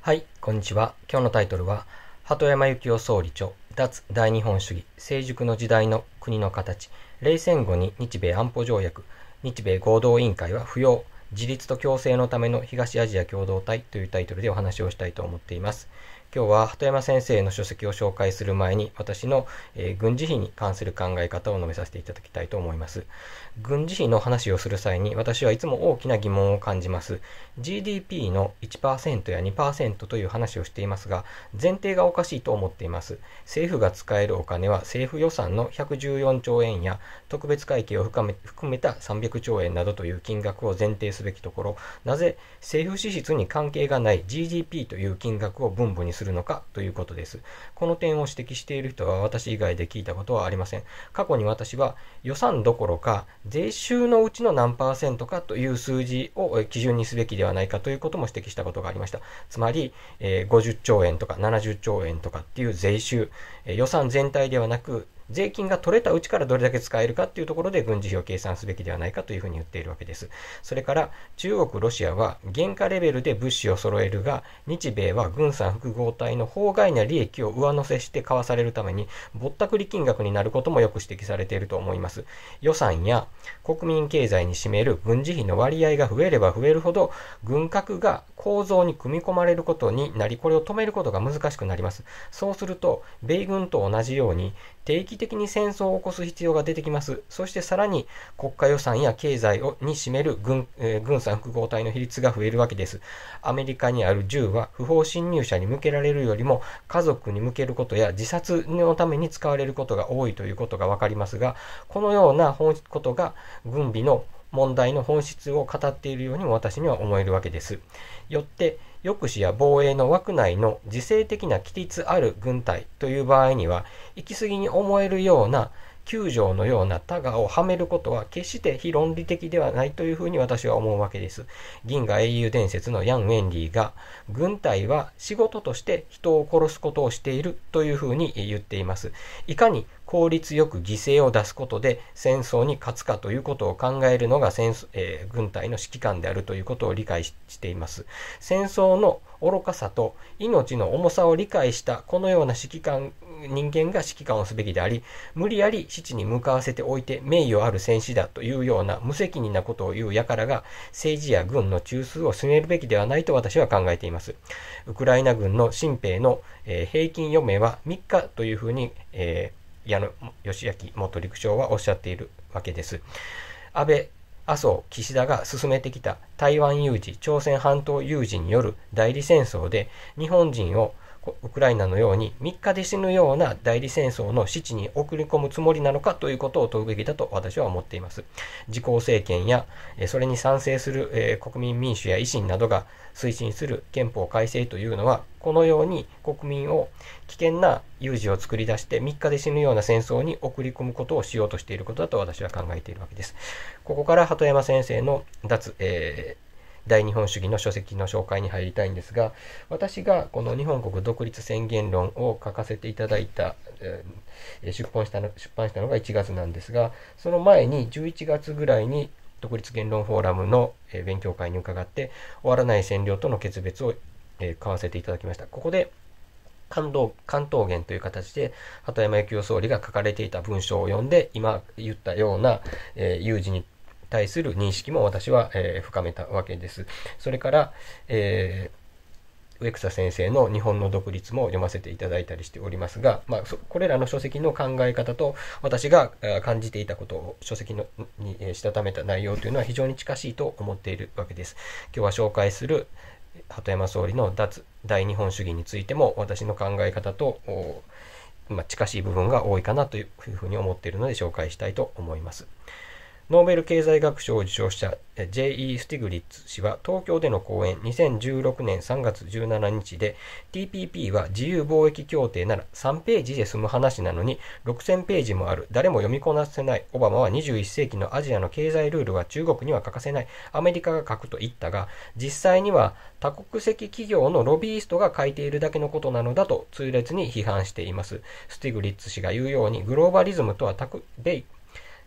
はい、こんにちは。今日のタイトルは、鳩山幸夫総理著、脱大日本主義、成熟の時代の国の形、冷戦後に日米安保条約、日米合同委員会は不要、自立と共生のための東アジア共同体というタイトルでお話をしたいと思っています。今日は鳩山先生の書籍を紹介する前に私の、えー、軍事費に関する考え方を述べさせていただきたいと思います。軍事費の話をする際に私はいつも大きな疑問を感じます。GDP の1%や2%という話をしていますが、前提がおかしいと思っています。政府が使えるお金は政府予算の114兆円や特別会計を含め含めた300兆円などという金額を前提すべきところ、なぜ政府支出に関係がない GDP という金額を分母にするのかということです。この点を指摘している人は私以外で聞いたことはありません。過去に私は予算どころか税収のうちの何パーセントかという数字を基準にすべきではないかということも指摘したことがありました。つまり、えー、50兆円とか70兆円とかっていう税収、えー、予算全体ではなく税金が取れたうちからどれだけ使えるかっていうところで軍事費を計算すべきではないかというふうに言っているわけです。それから、中国、ロシアは原価レベルで物資を揃えるが、日米は軍産複合体の法外な利益を上乗せして買わされるために、ぼったくり金額になることもよく指摘されていると思います。予算や国民経済に占める軍事費の割合が増えれば増えるほど、軍拡が構造に組み込まれることになり、これを止めることが難しくなります。そうすると、米軍と同じように、定期的に戦争を起こす必要が出てきます。そしてさらに国家予算や経済をに占める軍,、えー、軍産複合体の比率が増えるわけです。アメリカにある銃は不法侵入者に向けられるよりも家族に向けることや自殺のために使われることが多いということがわかりますが、このようなことが軍備の問題の本質を語っているようにも私には思えるわけです。よって、抑止や防衛の枠内の自制的な規律ある軍隊という場合には、行き過ぎに思えるような9条のようなタガをはめることは決して非論理的ではないというふうに私は思うわけです。銀河英雄伝説のヤン・ウェンリーが、軍隊は仕事として人を殺すことをしているというふうに言っています。いかに効率よく犠牲を出すことで戦争に勝つかということを考えるのが戦、えー、軍隊の指揮官であるということを理解しています。戦争の愚かさと命の重さを理解したこのような指揮官人間が指揮官をすべきであり、無理やり死地に向かわせておいて名誉ある戦士だというような無責任なことを言う輩が政治や軍の中枢を進めるべきではないと私は考えています。ウクライナ軍の新兵の、えー、平均余命は3日というふうに、えー矢野義明元陸将はおっしゃっているわけです。安倍麻生、岸田が進めてきた台湾有事、朝鮮半島有事による代理戦争で日本人をウクライナのように3日で死ぬような代理戦争の死地に送り込むつもりなのかということを問うべきだと私は思っています。自公政権や、それに賛成する国民民主や維新などが推進する憲法改正というのは、このように国民を危険な有事を作り出して3日で死ぬような戦争に送り込むことをしようとしていることだと私は考えているわけです。ここから鳩山先生の脱、えー大日本主義の書籍の紹介に入りたいんですが、私がこの日本国独立宣言論を書かせていただいた、えー、出版したの出版したのが1月なんですが、その前に11月ぐらいに独立言論フォーラムの勉強会に伺って、終わらない占領との決別をえー、買わせていただきました。ここで関東関東源という形で鳩山幸夫総理が書かれていた文章を読んで今言ったような、えー、有事に対する認識も私は、えー、深めたわけです。それから、えー植草先生の日本の独立も読ませていただいたりしておりますが、まあ、これらの書籍の考え方と私が感じていたことを書籍のにしたためた内容というのは非常に近しいと思っているわけです。今日は紹介する鳩山総理の脱大日本主義についても私の考え方と、まあ、近しい部分が多いかなというふうに思っているので紹介したいと思います。ノーベル経済学賞を受賞した J.E. スティグリッツ氏は東京での講演2016年3月17日で TPP は自由貿易協定なら3ページで済む話なのに6000ページもある誰も読みこなせないオバマは21世紀のアジアの経済ルールは中国には欠かせないアメリカが書くと言ったが実際には多国籍企業のロビーストが書いているだけのことなのだと痛烈に批判していますスティグリッツ氏が言うようにグローバリズムとは多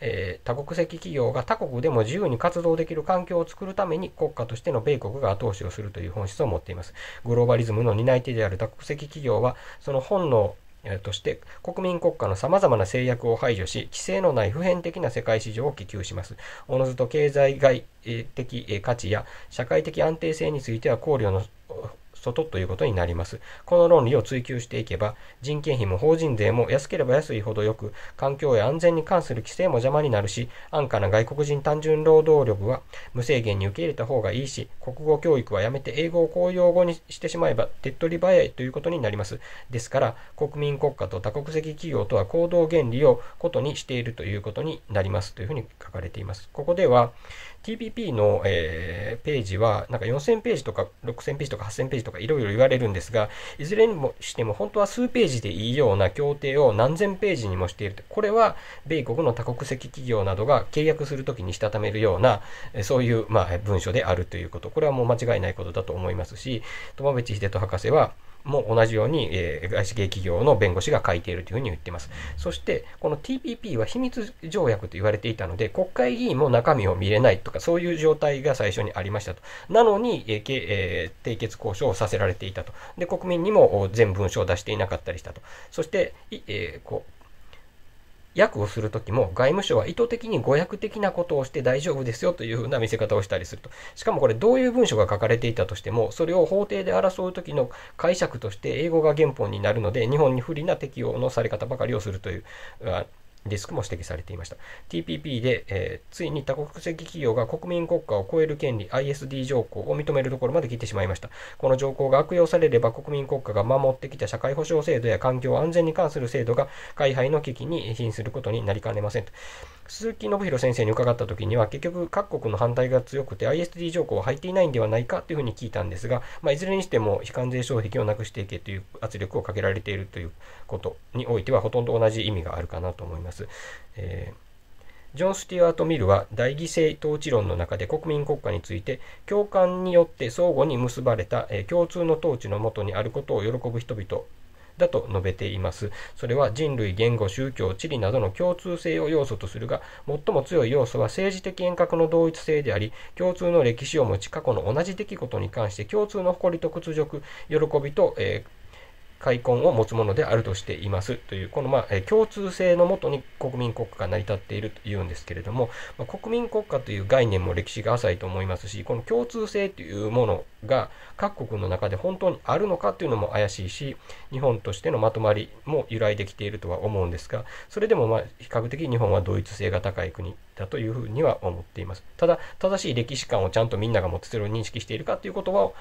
えー、多国籍企業が他国でも自由に活動できる環境を作るために国家としての米国が後押しをするという本質を持っています。グローバリズムの担い手である多国籍企業は、その本能として国民国家のさまざまな制約を排除し規制のない普遍的な世界市場を希求しますおのずと経済外的価値や社会的安定性については考慮の外ということになります。この論理を追求していけば、人件費も法人税も安ければ安いほどよく、環境や安全に関する規制も邪魔になるし、安価な外国人単純労働力は無制限に受け入れた方がいいし、国語教育はやめて英語を公用語にしてしまえば手っ取り早いということになります。ですから、国民国家と多国籍企業とは行動原理をことにしているということになりますというふうに書かれています。ここでは、TPP の、えー、ページは、なんか4000ページとか6000ページとか8000ページとかいろいろ言われるんですが、いずれにもしても本当は数ページでいいような協定を何千ページにもしている。これは、米国の多国籍企業などが契約するときにしたためるような、そういう、まあ、文書であるということ。これはもう間違いないことだと思いますし、友淵秀人博士は、も同じように、えー、外資系企業の弁護士が書いているというふうに言っています。そして、この TPP は秘密条約と言われていたので、国会議員も中身を見れないとか、そういう状態が最初にありましたと。なのに、えーえー、締結交渉をさせられていたと。で、国民にも全文書を出していなかったりしたと。そして、えー、こう訳をするときも外務省は意図的に語訳的なことをして大丈夫ですよというふうな見せ方をしたりすると。しかもこれどういう文章が書かれていたとしても、それを法廷で争うときの解釈として英語が原本になるので、日本に不利な適用のされ方ばかりをするという、リスクも指摘されていました。TPP で、えー、ついに多国籍企業が国民国家を超える権利 ISD 条項を認めるところまで来てしまいました。この条項が悪用されれば国民国家が守ってきた社会保障制度や環境安全に関する制度が開廃の危機に瀕することになりかねませんと。鈴木信弘先生に伺った時には、結局各国の反対が強くて ISD 条項は入っていないんではないかというふうに聞いたんですが、まあ、いずれにしても非関税障壁をなくしていけという圧力をかけられているということにおいては、ほとんど同じ意味があるかなと思います。えージョン・スティワート・ミルは大犠牲統治論の中で国民国家について共感によって相互に結ばれた、え共通の統治のもとにあることを喜ぶ人々だと述べています。それは人類、言語、宗教、地理などの共通性を要素とするが、最も強い要素は政治的遠隔の同一性であり、共通の歴史を持ち、過去の同じ出来事に関して共通の誇りと屈辱、喜びと、えー開墾を持つものであるとしていますという、このまあ共通性のもとに国民国家が成り立っているというんですけれども、まあ、国民国家という概念も歴史が浅いと思いますし、この共通性というものが各国の中で本当にあるのかというのも怪しいし、日本としてのまとまりも由来できているとは思うんですが、それでもまあ比較的日本は同一性が高い国だというふうには思っています。ただ、正しい歴史観をちゃんとみんなが持つ、それを認識しているかということは、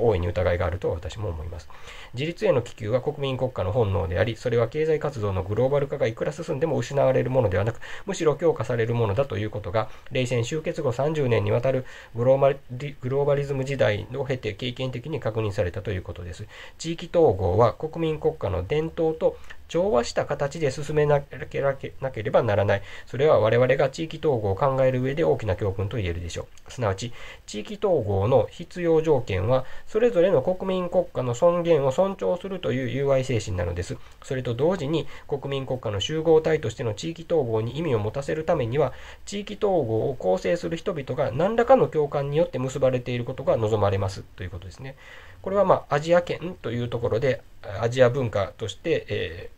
大いに疑いがあると私も思います。自立への求は国民国家の本能であり、それは経済活動のグローバル化がいくら進んでも失われるものではなく、むしろ強化されるものだということが、冷戦終結後30年にわたるグローバリズム時代を経て経験的に確認されたということです。地域統合は国民国家の伝統と調和した形で進めなければならない。それは我々が地域統合を考える上で大きな教訓と言えるでしょう。すなわち、地域統合の必要条件は、それぞれの国民国家の尊厳を尊重するという友愛精神なのです。それと同時に、国民国家の集合体としての地域統合に意味を持たせるためには、地域統合を構成する人々が何らかの共感によって結ばれていることが望まれますということですね。これはまあアジア圏というところでアジア文化として、え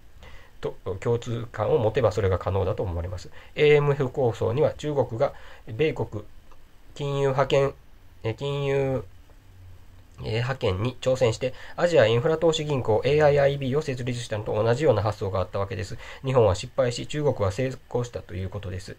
と共通感を持てばそれが可能だと思われます。AM f 構想には中国が米国金融派遣、金融派遣に挑戦して、アジアインフラ投資銀行 AIIB を設立したのと同じような発想があったわけです。日本は失敗し、中国は成功したということです。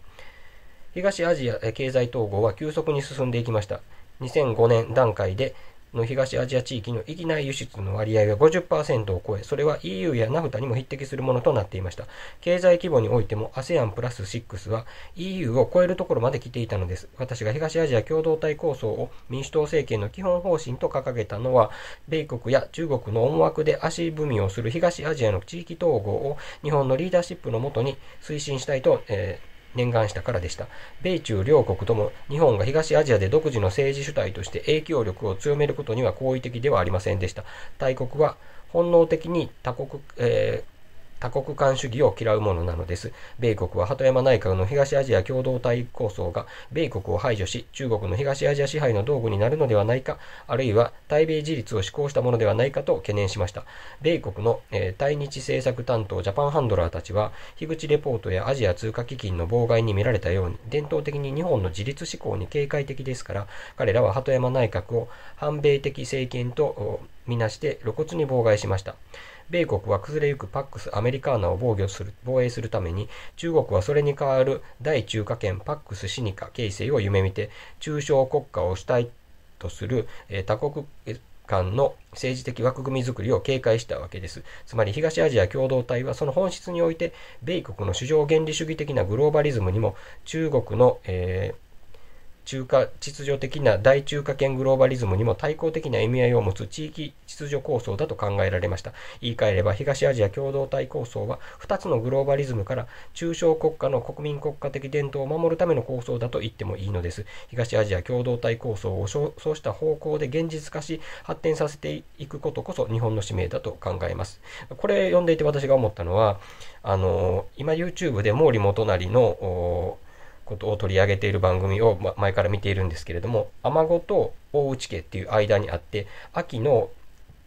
東アジア経済統合は急速に進んでいきました。2005年段階での東アジア地域の域内輸出の割合が50%を超え、それは EU やナフタにも匹敵するものとなっていました。経済規模においても ASEAN プラス6は EU を超えるところまで来ていたのです。私が東アジア共同体構想を民主党政権の基本方針と掲げたのは、米国や中国の思惑で足踏みをする東アジアの地域統合を日本のリーダーシップのもとに推進したいと、えー念願したからでした。米中両国とも日本が東アジアで独自の政治主体として影響力を強めることには好意的ではありませんでした。大国は本能的に他国、えー多国間主義を嫌うものなのです。米国は鳩山内閣の東アジア共同体構想が米国を排除し、中国の東アジア支配の道具になるのではないか、あるいは対米自立を施行したものではないかと懸念しました。米国の、えー、対日政策担当ジャパンハンドラーたちは、樋口レポートやアジア通貨基金の妨害に見られたように、伝統的に日本の自立志向に警戒的ですから、彼らは鳩山内閣を反米的政権とみなして露骨に妨害しました。米国は崩れゆくパックス・アメリカーナを防御する防衛するために、中国はそれに代わる大中華圏パックス・シニカ形成を夢見て、中小国家を主体とする、えー、多国間の政治的枠組みづくりを警戒したわけです。つまり東アジア共同体はその本質において、米国の主張原理主義的なグローバリズムにも中国の、えー中華秩序的な大中華圏グローバリズムにも対抗的な意味合いを持つ地域秩序構想だと考えられました。言い換えれば、東アジア共同体構想は、2つのグローバリズムから中小国家の国民国家的伝統を守るための構想だと言ってもいいのです。東アジア共同体構想をそうした方向で現実化し、発展させていくことこそ日本の使命だと考えます。これ読んでいて私が思ったのは、あの、今 YouTube で毛利元就の、ことを取り上げている番組を、ま、前から見ているんですけれども、マゴと大内家っていう間にあって、秋の、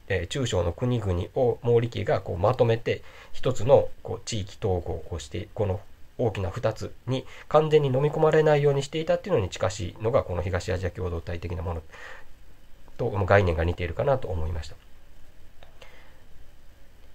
え中小の国々を毛利家がこうまとめて、一つのこう地域統合をして、この大きな2つに完全に飲み込まれないようにしていたっていうのに近しいのがこの東アジア共同体的なものと概念が似ているかなと思いました。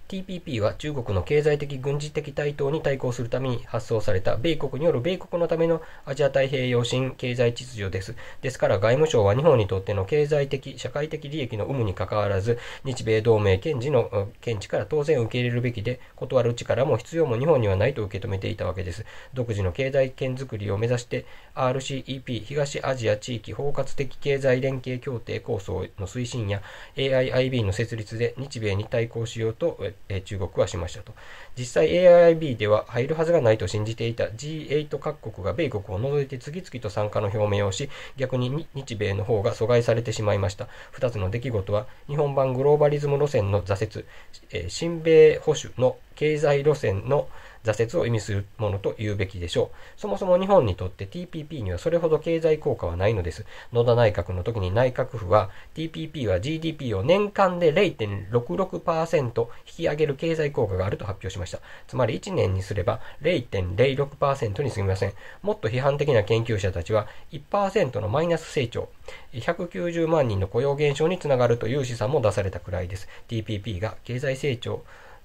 TPP は中国の経済的軍事的台頭に対抗するために発想された米国による米国のためのアジア太平洋新経済秩序です。ですから外務省は日本にとっての経済的、社会的利益の有無に関わらず、日米同盟検事の検知から当然受け入れるべきで、断る力も必要も日本にはないと受け止めていたわけです。独自の経済圏づくりを目指して RCEP 東アジア地域包括的経済連携協定構想の推進や AIIB の設立で日米に対抗しようとえ中国はしましたと。実際 AIB では入るはずがないと信じていた G8 各国が米国を除いて次々と参加の表明をし、逆に日米の方が阻害されてしまいました。2つの出来事は、日本版グローバリズム路線の挫折、え新米保守の経済路線の挫折を意味するものと言うべきでしょう。そもそも日本にとって TPP にはそれほど経済効果はないのです。野田内閣の時に内閣府は TPP は GDP を年間で0.66%引き上げる経済効果があると発表しました。つまり1年にすれば0.06%に過ぎません。もっと批判的な研究者たちは1%のマイナス成長、190万人の雇用減少につながるという試算も出されたくらいです。TPP が経済成長、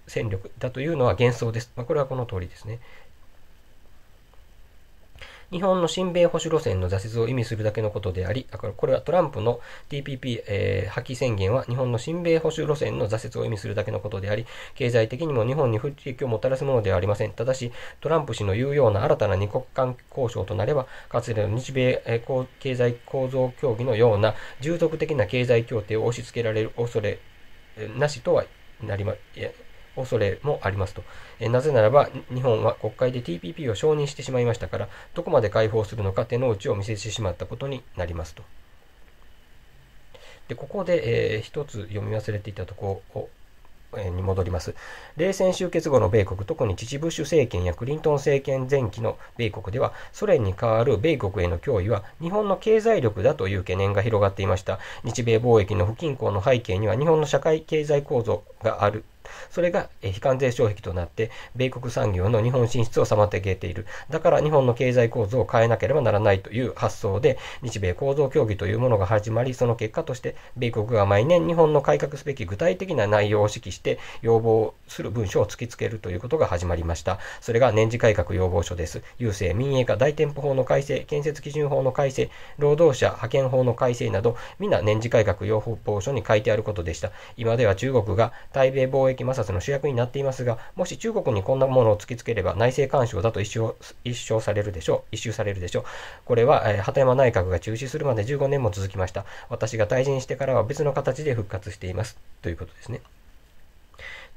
戦力だというのは幻想です。まあ、これはこの通りですね。日本の親米保守路線の挫折を意味するだけのことであり、これはトランプの TPP、えー、破棄宣言は日本の親米保守路線の挫折を意味するだけのことであり、経済的にも日本に不利益をもたらすものではありません。ただし、トランプ氏の言うような新たな二国間交渉となれば、かつての日米、えー、経済構造協議のような従属的な経済協定を押し付けられる恐れ、なしとはなりま、恐れもありますと。えなぜならば、日本は国会で TPP を承認してしまいましたから、どこまで解放するのか手の内を見せてしまったことになりますと。でここで、えー、一つ読み忘れていたところをに戻ります。冷戦終結後の米国、特に父ブッシュ政権やクリントン政権前期の米国では、ソ連に代わる米国への脅威は日本の経済力だという懸念が広がっていました。日米貿易の不均衡の背景には日本の社会経済構造があるそれが非関税障壁となって、米国産業の日本進出を妨げている。だから日本の経済構造を変えなければならないという発想で、日米構造協議というものが始まり、その結果として、米国が毎年日本の改革すべき具体的な内容を指揮して、要望する文書を突きつけるということが始まりました。それが年次改革要望書です。郵政民営化大店舗法の改正、建設基準法の改正、労働者派遣法の改正など、皆年次改革要望書に書いてあることでした。今では中国が対米貿易摩擦の主役になっていますが、もし中国にこんなものを突きつければ内政干渉だと一生一生されるでしょう。一周されるでしょう。これは、えー、鳩山内閣が中止するまで15年も続きました。私が退陣してからは別の形で復活しています。ということですね。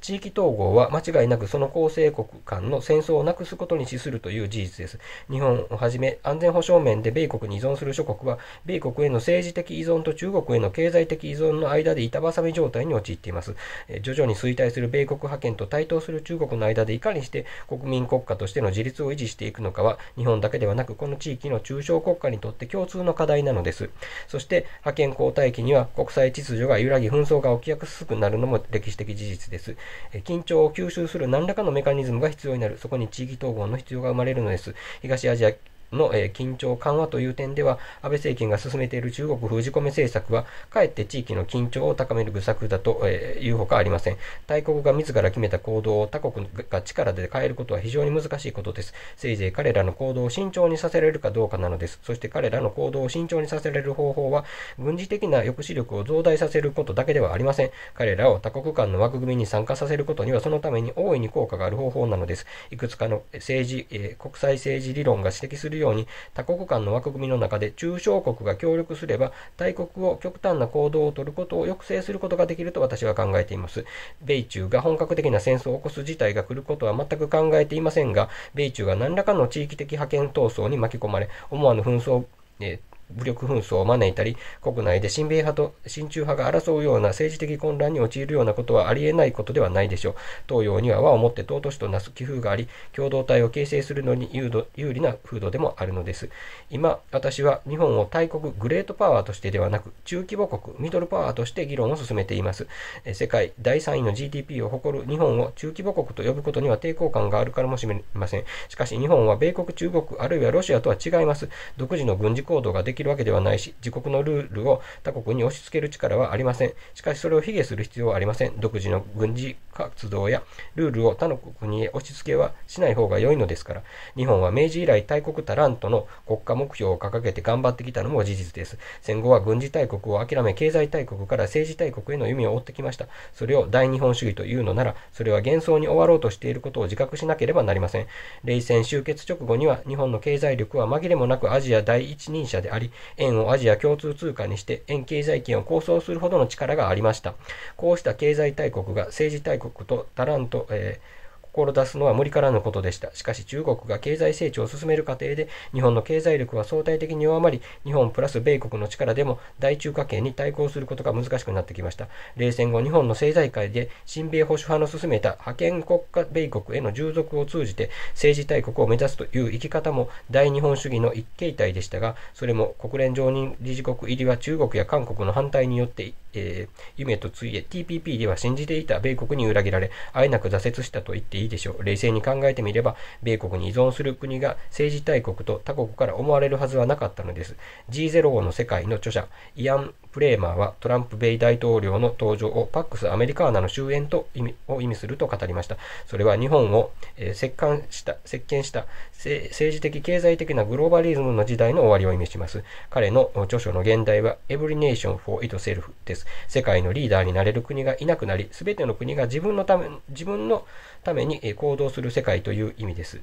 地域統合は間違いなくその構成国間の戦争をなくすことに資するという事実です。日本をはじめ安全保障面で米国に依存する諸国は、米国への政治的依存と中国への経済的依存の間で板挟み状態に陥っています。徐々に衰退する米国派遣と対等する中国の間でいかにして国民国家としての自立を維持していくのかは、日本だけではなくこの地域の中小国家にとって共通の課題なのです。そして、派遣交代期には国際秩序が揺らぎ紛争が起きやすくなるのも歴史的事実です。緊張を吸収する何らかのメカニズムが必要になる。そこに地域統合の必要が生まれるのです。東アジアの、え緊張緩和という点では、安倍政権が進めている中国封じ込め政策は、かえって地域の緊張を高める愚策だと、えいうほかありません。大国が自ら決めた行動を他国が力で変えることは非常に難しいことです。せいぜい彼らの行動を慎重にさせられるかどうかなのです。そして彼らの行動を慎重にさせられる方法は、軍事的な抑止力を増大させることだけではありません。彼らを他国間の枠組みに参加させることには、そのために大いに効果がある方法なのです。いくつかの政治、え国際政治理論が指摘するようように、多国間の枠組みの中で中小国が協力すれば、大国を極端な行動を取ることを抑制することができると私は考えています。米中が本格的な戦争を起こす事態が来ることは全く考えていませんが、米中が何らかの地域的覇権闘争に巻き込まれ、思わぬ紛争、えー武力紛争を招いたり、国内で親米派と親中派が争うような政治的混乱に陥るようなことはありえないことではないでしょう。東洋には和をもって尊しとなす気風があり、共同体を形成するのに有利な風土でもあるのです。今、私は日本を大国グレートパワーとしてではなく、中規模国ミドルパワーとして議論を進めています。世界第3位の GDP を誇る日本を中規模国と呼ぶことには抵抗感があるからもしれません。しかし日本は米国、中国、あるいはロシアとは違います。独自の軍事行動ができきるわけではないし、自国のルールを他国に押し付ける力はありません。しかしそれを卑下する必要はありません。独自の軍事活動やルールを他の国へ押し付けはしない方が良いのですから、日本は明治以来大国タランとの国家目標を掲げて頑張ってきたのも事実です。戦後は軍事大国を諦め、経済大国から政治大国への弓を追ってきました。それを大日本主義というのなら、それは幻想に終わろうとしていることを自覚しなければなりません。冷戦終結直後には、日本の経済力は紛れもなくアジア第一人者であり、り、円をアジア共通通貨にして、円経済圏を構想するほどの力がありました。こうした経済大国が政治大国と足らんと、えー志すのは無理からぬことでした。しかし中国が経済成長を進める過程で、日本の経済力は相対的に弱まり、日本プラス米国の力でも大中華圏に対抗することが難しくなってきました。冷戦後、日本の政財界で親米保守派の進めた覇権国家米国への従属を通じて政治大国を目指すという生き方も大日本主義の一形態でしたが、それも国連常任理事国入りは中国や韓国の反対によって、えー、夢とついえ TPP では信じていた米国に裏切られ、あえなく挫折したと言っていいいいでしょう。冷静に考えてみれば、米国に依存する国が政治大国と他国から思われるはずはなかったのです。G05 の世界の著者、イアン・フレーマーはトランプ米大統領の登場をパックス・アメリカーナの終焉と意味を意味すると語りました。それは日本を、えー、巻した席巻した政治的、経済的なグローバリズムの時代の終わりを意味します。彼の著書の現代は Every Nation for Itself です。世界のリーダーになれる国がいなくなり、すべての国が自分のため自分のために行動する世界という意味です。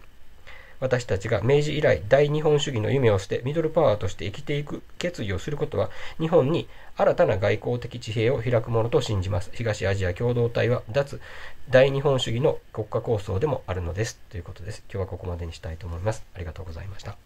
私たちが明治以来大日本主義の夢を捨てミドルパワーとして生きていく決意をすることは日本に新たな外交的地平を開くものと信じます東アジア共同体は脱大日本主義の国家構想でもあるのですということです今日はここまでにしたいと思いますありがとうございました